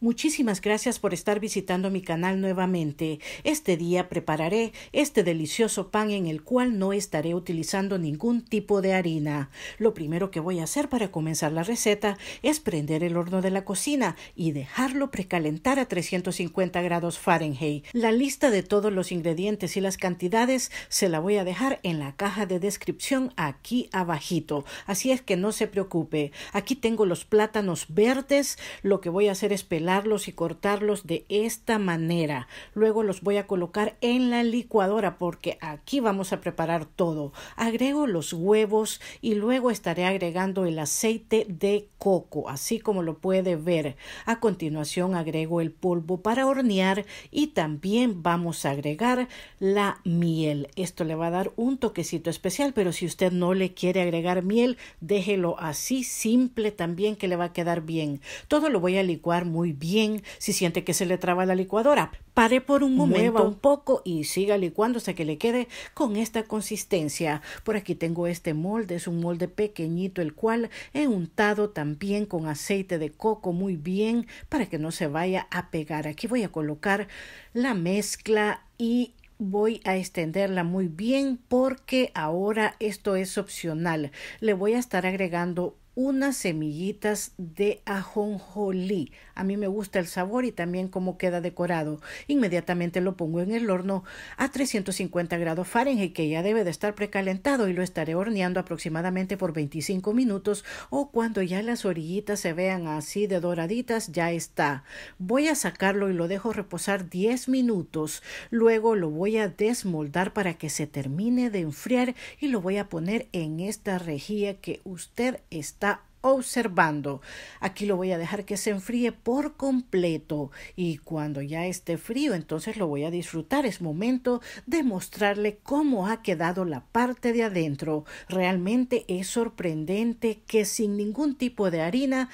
Muchísimas gracias por estar visitando mi canal nuevamente. Este día prepararé este delicioso pan en el cual no estaré utilizando ningún tipo de harina. Lo primero que voy a hacer para comenzar la receta es prender el horno de la cocina y dejarlo precalentar a 350 grados Fahrenheit. La lista de todos los ingredientes y las cantidades se la voy a dejar en la caja de descripción aquí abajito. Así es que no se preocupe. Aquí tengo los plátanos verdes. Lo que voy a hacer es pelar y cortarlos de esta manera. Luego los voy a colocar en la licuadora porque aquí vamos a preparar todo. Agrego los huevos y luego estaré agregando el aceite de coco, así como lo puede ver. A continuación agrego el polvo para hornear y también vamos a agregar la miel. Esto le va a dar un toquecito especial, pero si usted no le quiere agregar miel, déjelo así simple también que le va a quedar bien. Todo lo voy a licuar muy bien si siente que se le traba la licuadora. Pare por un momento. un poco y siga licuando hasta que le quede con esta consistencia. Por aquí tengo este molde, es un molde pequeñito, el cual he untado también con aceite de coco muy bien para que no se vaya a pegar. Aquí voy a colocar la mezcla y voy a extenderla muy bien porque ahora esto es opcional. Le voy a estar agregando unas semillitas de ajonjolí. A mí me gusta el sabor y también cómo queda decorado. Inmediatamente lo pongo en el horno a 350 grados Fahrenheit, que ya debe de estar precalentado y lo estaré horneando aproximadamente por 25 minutos o cuando ya las orillitas se vean así de doraditas, ya está. Voy a sacarlo y lo dejo reposar 10 minutos. Luego lo voy a desmoldar para que se termine de enfriar y lo voy a poner en esta rejilla que usted está observando. Aquí lo voy a dejar que se enfríe por completo y cuando ya esté frío entonces lo voy a disfrutar. Es momento de mostrarle cómo ha quedado la parte de adentro. Realmente es sorprendente que sin ningún tipo de harina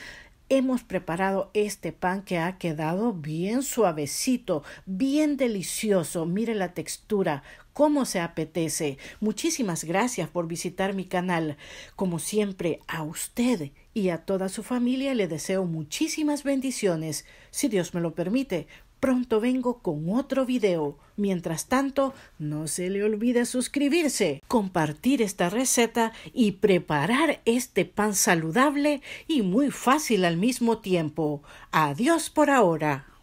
hemos preparado este pan que ha quedado bien suavecito, bien delicioso. Mire la textura, cómo se apetece. Muchísimas gracias por visitar mi canal. Como siempre, a usted y a toda su familia le deseo muchísimas bendiciones. Si Dios me lo permite, Pronto vengo con otro video. Mientras tanto, no se le olvide suscribirse, compartir esta receta y preparar este pan saludable y muy fácil al mismo tiempo. Adiós por ahora.